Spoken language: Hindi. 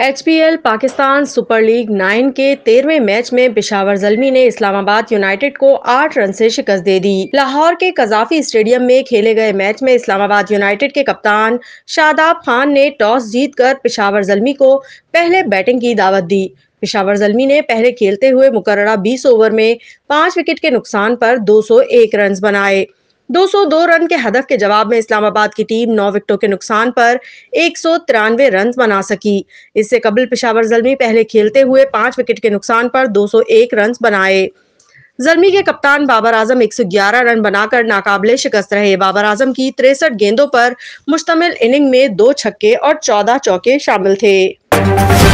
H Pakistan super league nine के तेरहवें मैच में पिशावर जलमी ने इस्लामाबाद यूनाइटेड को आठ रन से शिकस्त दे दी लाहौर के कजाफी स्टेडियम में खेले गए मैच में इस्लामाबाद यूनाइटेड के कप्तान शादाब खान ने टॉस जीतकर पिशावर जलमी को पहले बैटिंग की दावत दी पिशावर जलमी ने पहले खेलते हुए मुकर्रा बीस ओवर में पाँच विकेट के नुकसान पर दो सौ एक रन बनाए 202 रन के हदफ के जवाब में इस्लामाबाद की टीम नौ विकेटों के नुकसान पर एक रन बना सकी इससे कबल पिशावर जलमी पहले खेलते हुए पांच विकेट के नुकसान पर 201 रन बनाए जलमी के कप्तान बाबर आजम 111 रन बनाकर नाकाबले शिकस्त रहे बाबर आजम की तिरसठ गेंदों पर मुश्तमिल इनिंग में दो छक्के और चौदह चौके शामिल थे